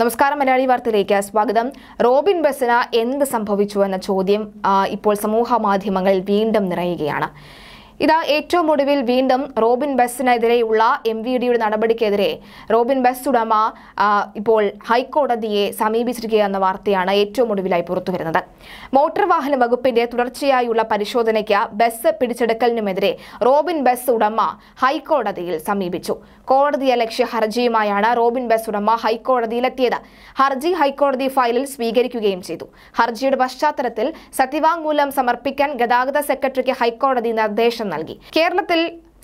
നമസ്കാരം മലയാളി വാർത്തയിലേക്ക് സ്വാഗതം റോബിൻ ബസിന് എന്ത് സംഭവിച്ചു എന്ന ചോദ്യം ഇപ്പോൾ സമൂഹ മാധ്യമങ്ങളിൽ വീണ്ടും നിറയുകയാണ് ഇതാ ഏറ്റവും ഒടുവിൽ വീണ്ടും റോബിൻ ബസ്സിനെതിരെയുള്ള എം വി ഡിയുടെ നടപടിക്കെതിരെ റോബിൻ ബസ് ഉടമ ഇപ്പോൾ ഹൈക്കോടതിയെ സമീപിച്ചിരിക്കുകയെന്ന വാർത്തയാണ് ഏറ്റവും ഒടുവിലായി പുറത്തുവരുന്നത് മോട്ടോർ വാഹന വകുപ്പിന്റെ തുടർച്ചയായുള്ള പരിശോധനയ്ക്ക് ബസ് പിടിച്ചെടുക്കലിനുമെതിരെ റോബിൻ ബസ് ഉടമ ഹൈക്കോടതിയിൽ സമീപിച്ചു ലക്ഷ്യ ഹർജിയുമായാണ് റോബിൻ ബസ് ഉടമ ഹൈക്കോടതിയിലെത്തിയത് ഹർജി ഹൈക്കോടതി ഫയലിൽ സ്വീകരിക്കുകയും ചെയ്തു ഹർജിയുടെ പശ്ചാത്തലത്തിൽ സത്യവാങ്മൂലം സമർപ്പിക്കാൻ ഗതാഗത സെക്രട്ടറിക്ക് ഹൈക്കോടതി നിർദ്ദേശം നിർദ്ദേശം നൽകി കേരളത്തിൽ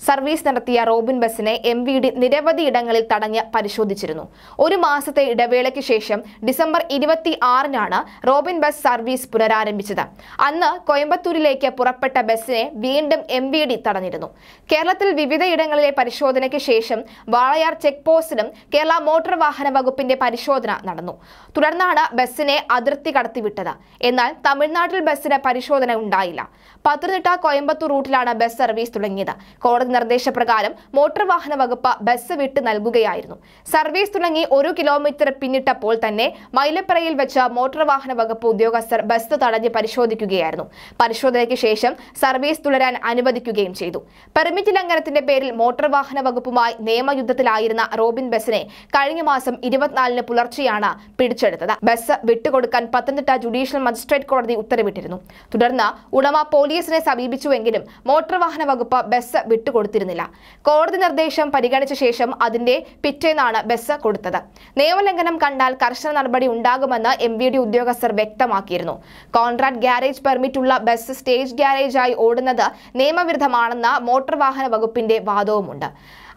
സർവീസ് നടത്തിയ റോബിൻ ബസിനെ എം വി ഡി നിരവധി ഇടങ്ങളിൽ തടഞ്ഞ് പരിശോധിച്ചിരുന്നു ഒരു മാസത്തെ ഇടവേളയ്ക്ക് ശേഷം ഡിസംബർ ഇരുപത്തി ആറിനാണ് റോബിൻ ബസ് സർവീസ് പുനരാരംഭിച്ചത് അന്ന് കോയമ്പത്തൂരിലേക്ക് പുറപ്പെട്ട ബസ്സിനെ വീണ്ടും എം വി ഡി തടഞ്ഞിരുന്നു കേരളത്തിൽ വിവിധ ഇടങ്ങളിലെ പരിശോധനയ്ക്ക് ശേഷം വാളയാർ ചെക്ക് പോസ്റ്റിലും കേരള മോട്ടോർ വാഹന വകുപ്പിന്റെ പരിശോധന നടന്നു തുടർന്നാണ് ബസ്സിനെ അതിർത്തി കടത്തിവിട്ടത് എന്നാൽ തമിഴ്നാട്ടിൽ ബസ്സിന് പരിശോധന ഉണ്ടായില്ല പത്തനംതിട്ട കോയമ്പത്തൂർ റൂട്ടിലാണ് ബസ് സർവീസ് തുടങ്ങിയത് കോടതി നിർദ്ദേശപ്രകാരം മോട്ടോർ വാഹന വകുപ്പ് ബസ് വിട്ട് നൽകുകയായിരുന്നു സർവീസ് തുടങ്ങി ഒരു കിലോമീറ്റർ പിന്നിട്ടപ്പോൾ തന്നെ മൈലപ്പറയിൽ വെച്ച മോട്ടോർ വാഹന വകുപ്പ് ഉദ്യോഗസ്ഥർ ബസ് തടഞ്ഞ് പരിശോധിക്കുകയായിരുന്നു പരിശോധനയ്ക്ക് ശേഷം സർവീസ് തുടരാൻ അനുവദിക്കുകയും ചെയ്തു പെർമിറ്റ് ലംഘനത്തിന്റെ പേരിൽ മോട്ടോർ വാഹന വകുപ്പുമായി നിയമയുദ്ധത്തിലായിരുന്ന റോബിൻ ബസിനെ കഴിഞ്ഞ മാസം ഇരുപത്തിനാലിന് പുലർച്ചെയാണ് പിടിച്ചെടുത്തത് ബസ് വിട്ടുകൊടുക്കാൻ പത്തനംതിട്ട ജുഡീഷ്യൽ മജിസ്ട്രേറ്റ് കോടതി ഉത്തരവിട്ടിരുന്നു തുടർന്ന് ഉടമ പോലീസിനെ സമീപിച്ചുവെങ്കിലും മോട്ടോർ വാഹന വകുപ്പ് ബസ് വിട്ടു കൊടുത്തിരുന്നില്ല കോടതി നിർദ്ദേശം പരിഗണിച്ച ശേഷം അതിന്റെ പിറ്റേന്നാണ് ബസ് കൊടുത്തത് നിയമലംഘനം കണ്ടാൽ കർശന നടപടി ഉണ്ടാകുമെന്ന് എം വി ഡി ഉദ്യോഗസ്ഥർ വ്യക്തമാക്കിയിരുന്നു കോൺട്രാക്ട് ഗ്യാരേജ് പെർമിറ്റ് ഉള്ള ബസ് സ്റ്റേജ് ഗ്യാരേജായി ഓടുന്നത് നിയമവിരുദ്ധമാണെന്ന മോട്ടോർ വാഹന വകുപ്പിന്റെ വാദവുമുണ്ട്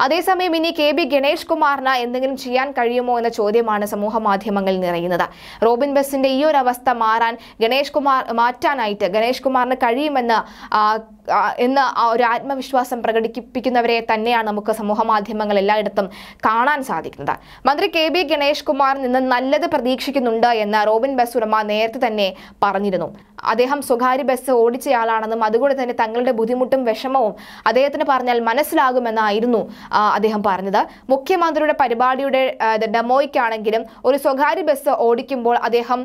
അതേസമയം ഇനി കെ ബി ഗണേഷ് കുമാറിന് എന്തെങ്കിലും ചെയ്യാൻ കഴിയുമോ എന്ന ചോദ്യമാണ് സമൂഹ മാധ്യമങ്ങളിൽ നിറയുന്നത് റോബിൻ ബസിന്റെ ഈ ഒരു അവസ്ഥ മാറാൻ ഗണേഷ് കുമാർ മാറ്റാനായിട്ട് ഗണേഷ് കുമാറിന് കഴിയുമെന്ന് എന്ന് ഒരു ആത്മവിശ്വാസം പ്രകടിപ്പിക്കുന്നവരെ തന്നെയാണ് നമുക്ക് സമൂഹ മാധ്യമങ്ങൾ എല്ലായിടത്തും കാണാൻ സാധിക്കുന്നത് മന്ത്രി കെ ബി ഗണേഷ് കുമാർ നിന്ന് നല്ലത് പ്രതീക്ഷിക്കുന്നുണ്ട് എന്ന് റോബിൻ ബസുറമ്മ നേരത്തെ തന്നെ പറഞ്ഞിരുന്നു അദ്ദേഹം സ്വകാര്യ ബസ് ഓടിച്ചയാളാണെന്നും അതുകൊണ്ട് തന്നെ തങ്ങളുടെ ബുദ്ധിമുട്ടും വിഷമവും അദ്ദേഹത്തിന് പറഞ്ഞാൽ മനസ്സിലാകുമെന്നായിരുന്നു അദ്ദേഹം പറഞ്ഞത് മുഖ്യമന്ത്രിയുടെ പരിപാടിയുടെ ഡെമോയ്ക്കാണെങ്കിലും ഒരു സ്വകാര്യ ബസ് ഓടിക്കുമ്പോൾ അദ്ദേഹം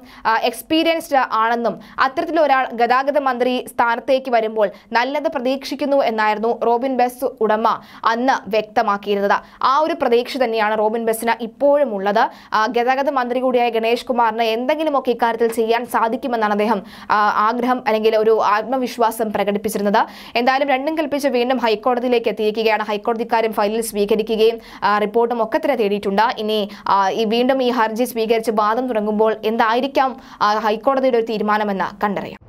എക്സ്പീരിയൻസ്ഡ് ആണെന്നും അത്തരത്തിലൊരാൾ ഗതാഗത മന്ത്രി സ്ഥാനത്തേക്ക് വരുമ്പോൾ നല്ല നല്ലത് പ്രതീക്ഷിക്കുന്നു എന്നായിരുന്നു റോബിൻ ബസ് ഉടമ അന്ന് വ്യക്തമാക്കിയിരുന്നത് ആ ഒരു പ്രതീക്ഷ തന്നെയാണ് റോബിൻ ബസ്സിന് ഇപ്പോഴും ഉള്ളത് ഗതാഗത മന്ത്രി കൂടിയായ ഗണേഷ് കുമാറിന് എന്തെങ്കിലുമൊക്കെ ഇക്കാര്യത്തിൽ ചെയ്യാൻ സാധിക്കുമെന്നാണ് അദ്ദേഹം ആഗ്രഹം അല്ലെങ്കിൽ ഒരു ആത്മവിശ്വാസം പ്രകടിപ്പിച്ചിരുന്നത് എന്തായാലും രണ്ടും കൽപ്പിച്ച് വീണ്ടും ഹൈക്കോടതിയിലേക്ക് എത്തിയിരിക്കുകയാണ് ഹൈക്കോടതി കാര്യം ഫയലിൽ സ്വീകരിക്കുകയും റിപ്പോർട്ടും ഒക്കെ തന്നെ തേടിയിട്ടുണ്ട് ഇനി വീണ്ടും ഈ ഹർജി സ്വീകരിച്ച് വാദം തുടങ്ങുമ്പോൾ എന്തായിരിക്കാം ഹൈക്കോടതിയുടെ ഒരു തീരുമാനമെന്ന് കണ്ടറിയാം